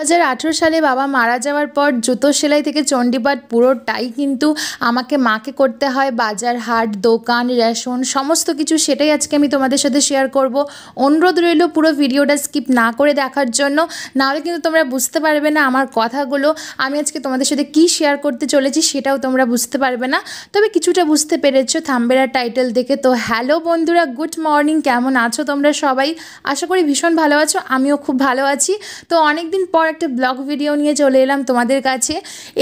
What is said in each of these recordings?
দু সালে বাবা মারা যাওয়ার পর জুতো সেলাই থেকে চণ্ডীপাট পুরোটাই কিন্তু আমাকে মাকে করতে হয় বাজার হাট দোকান রেশন সমস্ত কিছু সেটাই আজকে আমি তোমাদের সাথে শেয়ার করব অনুরোধ রইল পুরো ভিডিওটা স্কিপ না করে দেখার জন্য নাহলে কিন্তু তোমরা বুঝতে পারবে না আমার কথাগুলো আমি আজকে তোমাদের সাথে কি শেয়ার করতে চলেছি সেটাও তোমরা বুঝতে পারবে না তবে কিছুটা বুঝতে পেরেছো থাম্বেরা টাইটেল দেখে তো হ্যালো বন্ধুরা গুড মর্নিং কেমন আছো তোমরা সবাই আশা করি ভীষণ ভালো আছো আমিও খুব ভালো আছি তো অনেক দিন পর পর একটা ব্লগ ভিডিও নিয়ে চলে এলাম তোমাদের কাছে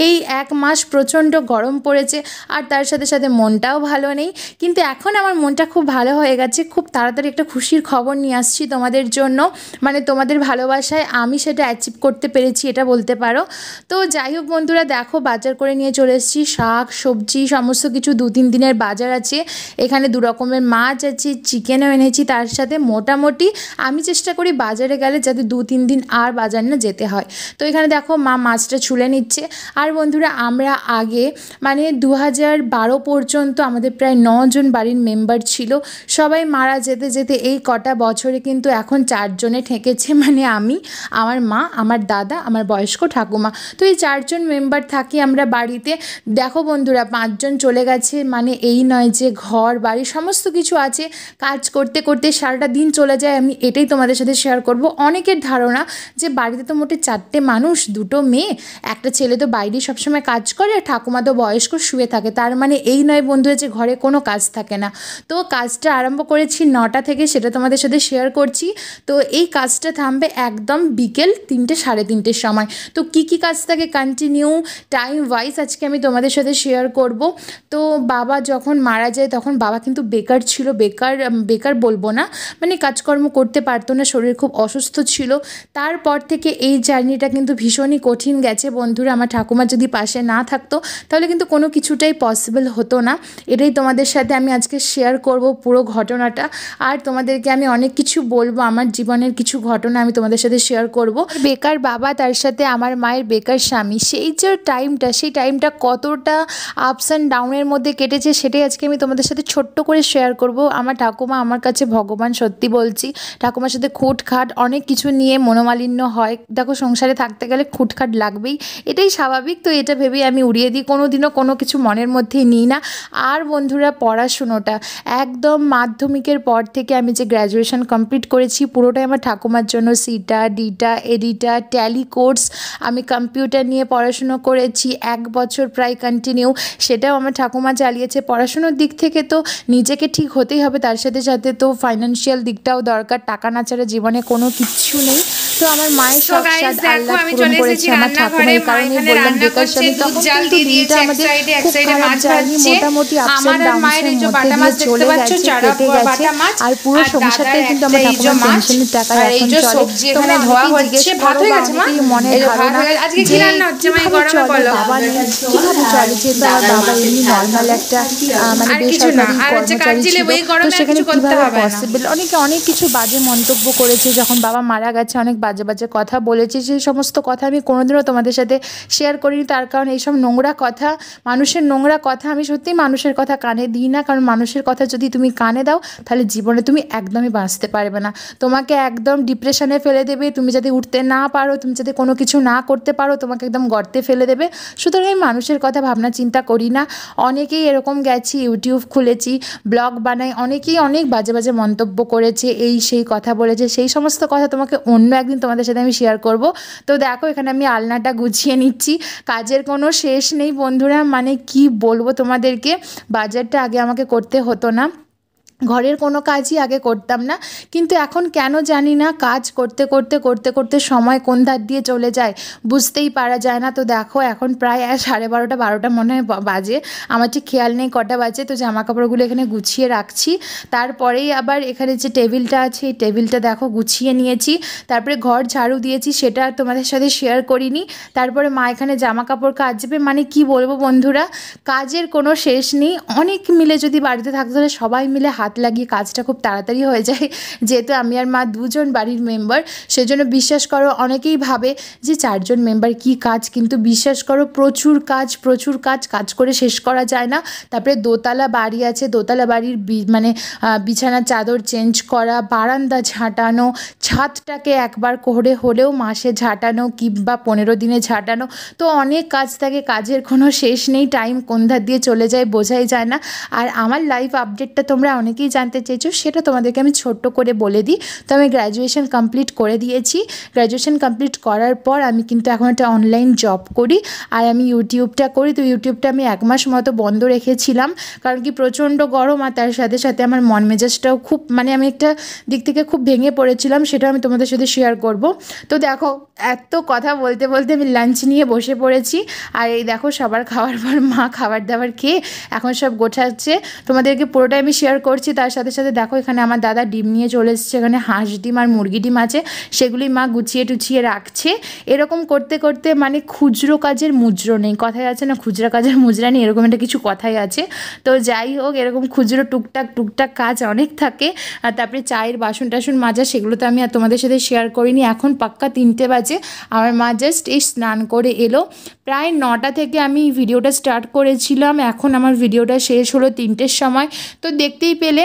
এই এক মাস প্রচণ্ড গরম পড়েছে আর তার সাথে সাথে মনটাও ভালো নেই কিন্তু এখন আমার মনটা খুব ভালো হয়ে গেছে খুব তাড়াতাড়ি একটা খুশির খবর নিয়ে আসছি তোমাদের জন্য মানে তোমাদের ভালোবাসায় আমি সেটা অ্যাচিভ করতে পেরেছি এটা বলতে পারো তো যাই হোক বন্ধুরা দেখো বাজার করে নিয়ে চলে এসেছি শাক সবজি সমস্ত কিছু দু তিন দিনের বাজার আছে এখানে দু রকমের মাছ আছে চিকেনও এনেছি তার সাথে মোটামুটি আমি চেষ্টা করি বাজারে গেলে যাতে দু তিন দিন আর বাজার না যেতে হয় হয় তো এখানে দেখো মা মাছটা ছুলে নিচ্ছে আর বন্ধুরা আমরা আগে মানে দু হাজার বারো পর্যন্ত আমাদের প্রায় নজন বাড়ির মেম্বার ছিল সবাই মারা যেতে যেতে এই কটা বছরে কিন্তু এখন চারজনে ঠেকেছে মানে আমি আমার মা আমার দাদা আমার বয়স্ক ঠাকুমা তো এই চারজন মেম্বার থাকি আমরা বাড়িতে দেখো বন্ধুরা পাঁচজন চলে গেছে মানে এই নয় যে ঘর বাড়ি সমস্ত কিছু আছে কাজ করতে করতে সারাটা দিন চলে যায় আমি এটাই তোমাদের সাথে শেয়ার করব অনেকের ধারণা যে বাড়িতে তো মোটে চারটে মানুষ দুটো মেয়ে একটা ছেলে তো বাইরে সবসময় কাজ করে আর ঠাকুমা তো বয়স্ক শুয়ে থাকে তার মানে এই নয় বন্ধু যে ঘরে কোনো কাজ থাকে না তো কাজটা আরম্ভ করেছি নটা থেকে সেটা তোমাদের সাথে শেয়ার করছি তো এই কাজটা থামবে একদম বিকেল তিনটে সাড়ে তিনটের সময় তো কি কি কাজ থাকে কন্টিনিউ টাইম ওয়াইজ আজকে আমি তোমাদের সাথে শেয়ার করব তো বাবা যখন মারা যায় তখন বাবা কিন্তু বেকার ছিল বেকার বেকার বলবো না মানে কাজকর্ম করতে পারতো না শরীর খুব অসুস্থ ছিল তারপর থেকে এই জার্নিটা কিন্তু ভীষণই কঠিন গেছে বন্ধুরা আমার ঠাকুমা যদি পাশে না থাকতো তাহলে কিন্তু কোনো কিছুটাই পসিবল হতো না এটাই তোমাদের সাথে আমি আজকে শেয়ার করব পুরো ঘটনাটা আর তোমাদেরকে আমি অনেক কিছু বলবো আমার জীবনের কিছু ঘটনা আমি তোমাদের সাথে শেয়ার করব বেকার বাবা তার সাথে আমার মায়ের বেকার স্বামী সেই যে টাইমটা সেই টাইমটা কতটা আপস অ্যান্ড ডাউনের মধ্যে কেটেছে সেটাই আজকে আমি তোমাদের সাথে ছোট্ট করে শেয়ার করব আমার ঠাকুমা আমার কাছে ভগবান সত্যি বলছি ঠাকুমার সাথে খুটখাট অনেক কিছু নিয়ে মনোমালিন্য হয় দেখো সংসারে থাকতে গেলে খুটখাট লাগবেই এটাই স্বাভাবিক তো এটা ভেবেই আমি উড়িয়ে দিই কোনো দিনও কোনো কিছু মনের মধ্যে নিই না আর বন্ধুরা পড়াশুনোটা একদম মাধ্যমিকের পর থেকে আমি যে গ্র্যাজুয়েশন কমপ্লিট করেছি পুরোটাই আমার ঠাকুমার জন্য CITA DITA ADITA Tally course আমি কম্পিউটার নিয়ে পড়াশুনো করেছি এক বছর প্রায় কন্টিনিউ সেটাও আমার ঠাকুমা চালিয়েছে পড়াশুনোর দিক থেকে তো নিজেকে ঠিক হতেই হবে তার সাথে সাথে তো ফাইন্যান্সিয়াল দিকটাও দরকার টাকা না ছাড়া জীবনে কোনো কিচ্ছু নেই তো আমার মায়ের সব প্রসাদ আল্লাহ পূরণ করেছে আমার ঠাকুরের কারণে বেকার তখন কিন্তু দিনটা আমাদের খুব খারাপ যায়নি মোটামুটি মধ্যে দিয়ে চলে গেছে কেটে গেছে আর পুরো সংসারটাই কিন্তু আমার পেনশনের টাকা এখন চলে ধোয়া মনে ধারণা যে চলে বাবা চলে বাবা এমনি নর্মাল একটা মানে বেসরকারি কর্মচারী ছিল তো সেখানে পসিবল অনেকে অনেক কিছু বাজে মন্তব্য করেছে যখন বাবা মারা গেছে অনেক বাজে বাজে কথা বলেছে করেছি সেই সমস্ত কথা আমি কোনোদিনও তোমাদের সাথে শেয়ার করিনি তার কারণ এইসব নোংরা কথা মানুষের নোংরা কথা আমি সত্যি মানুষের কথা কানে দিই না কারণ মানুষের কথা যদি তুমি কানে দাও তাহলে জীবনে তুমি একদমই বাঁচতে পারবে না তোমাকে একদম ডিপ্রেশনে ফেলে দেবে তুমি যাতে উঠতে না পারো তুমি যাতে কোনো কিছু না করতে পারো তোমাকে একদম গর্তে ফেলে দেবে সুতরাং আমি মানুষের কথা ভাবনা চিন্তা করি না অনেকেই এরকম গেছি ইউটিউব খুলেছি ব্লগ বানাই অনেকেই অনেক বাজে বাজে মন্তব্য করেছে এই সেই কথা বলেছে সেই সমস্ত কথা তোমাকে অন্য একদিন তোমাদের সাথে আমি শেয়ার করব করব তো দেখো এখানে আমি আলনাটা গুছিয়ে নিচ্ছি কাজের কোনো শেষ নেই বন্ধুরা মানে কি বলবো তোমাদেরকে বাজারটা আগে আমাকে করতে হতো না ঘরের কোনো কাজই আগে করতাম না কিন্তু এখন কেন জানি না কাজ করতে করতে করতে করতে সময় কোন ধার দিয়ে চলে যায় বুঝতেই পারা যায় না তো দেখো এখন প্রায় সাড়ে বারোটা বারোটা মনে হয় বাজে আমার ঠিক খেয়াল নেই কটা বাজে তো জামা কাপড়গুলো এখানে গুছিয়ে রাখছি তারপরেই আবার এখানে যে টেবিলটা আছে এই টেবিলটা দেখো গুছিয়ে নিয়েছি তারপরে ঘর ঝাড়ু দিয়েছি সেটা তোমাদের সাথে শেয়ার করিনি তারপরে মা এখানে জামা কাপড় কাচবে মানে কি বলবো বন্ধুরা কাজের কোনো শেষ নেই অনেক মিলে যদি বাড়িতে থাকতে হলে সবাই মিলে হাত লাগিয়ে কাজটা খুব তাড়াতাড়ি হয়ে যায় যেহেতু আমি আর মা দুজন বাড়ির মেম্বার সেজন্য বিশ্বাস করো অনেকেই ভাবে যে চারজন মেম্বার কি কাজ কিন্তু বিশ্বাস করো প্রচুর কাজ প্রচুর কাজ কাজ করে শেষ করা যায় না তারপরে দোতলা বাড়ি আছে দোতলা বাড়ির মানে বিছানার চাদর চেঞ্জ করা বারান্দা ঝাঁটানো ছাদটাকে একবার করে হলেও মাসে ঝাঁটানো কিংবা পনেরো দিনে ঝাঁটানো তো অনেক কাজ থাকে কাজের কোনো শেষ নেই টাইম কোন ধার দিয়ে চলে যায় বোঝাই যায় না আর আমার লাইফ আপডেটটা তোমরা অনেক অনেকেই জানতে চেয়েছো সেটা তোমাদেরকে আমি ছোট্ট করে বলে দিই তো আমি গ্র্যাজুয়েশন কমপ্লিট করে দিয়েছি গ্র্যাজুয়েশন কমপ্লিট করার পর আমি কিন্তু এখন একটা অনলাইন জব করি আর আমি ইউটিউবটা করি তো ইউটিউবটা আমি এক মাস মতো বন্ধ রেখেছিলাম কারণ কি প্রচণ্ড গরম আর তার সাথে সাথে আমার মন মেজাজটাও খুব মানে আমি একটা দিক থেকে খুব ভেঙে পড়েছিলাম সেটা আমি তোমাদের সাথে শেয়ার করব তো দেখো এত কথা বলতে বলতে আমি লাঞ্চ নিয়ে বসে পড়েছি আর এই দেখো সবার খাওয়ার পর মা খাবার দাবার খেয়ে এখন সব গোছাচ্ছে তোমাদেরকে পুরোটাই আমি শেয়ার করছি করছি তার সাথে সাথে দেখো এখানে আমার দাদা ডিম নিয়ে চলে এসেছে এখানে হাঁস ডিম আর মুরগি ডিম আছে সেগুলি মা গুছিয়ে টুছিয়ে রাখছে এরকম করতে করতে মানে খুচরো কাজের মুজরো নেই কথাই আছে না খুচরা কাজের মুজরা নেই এরকম একটা কিছু কথাই আছে তো যাই হোক এরকম খুচরো টুকটাক টুকটাক কাজ অনেক থাকে আর তারপরে চায়ের বাসন টাসন মাজা সেগুলো তো আমি আর তোমাদের সাথে শেয়ার করিনি এখন পাক্কা তিনটে বাজে আমার মা জাস্ট এই স্নান করে এলো প্রায় নটা থেকে আমি ভিডিওটা স্টার্ট করেছিলাম এখন আমার ভিডিওটা শেষ হলো তিনটের সময় তো দেখতেই পেলে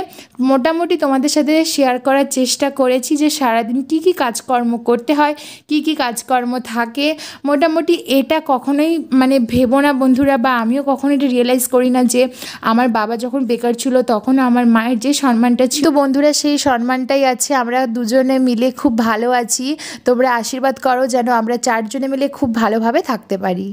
মোটামুটি তোমাদের সাথে শেয়ার করার চেষ্টা করেছি যে সারাদিন কি কি কাজকর্ম করতে হয় কি কি কাজকর্ম থাকে মোটামুটি এটা কখনোই মানে ভেবো না বন্ধুরা বা আমিও কখনো এটা রিয়েলাইজ করি না যে আমার বাবা যখন বেকার ছিল তখন আমার মায়ের যে সম্মানটা ছিল বন্ধুরা সেই সম্মানটাই আছে আমরা দুজনে মিলে খুব ভালো আছি তোমরা আশীর্বাদ করো যেন আমরা চারজনে মিলে খুব ভালোভাবে থাকতে পারি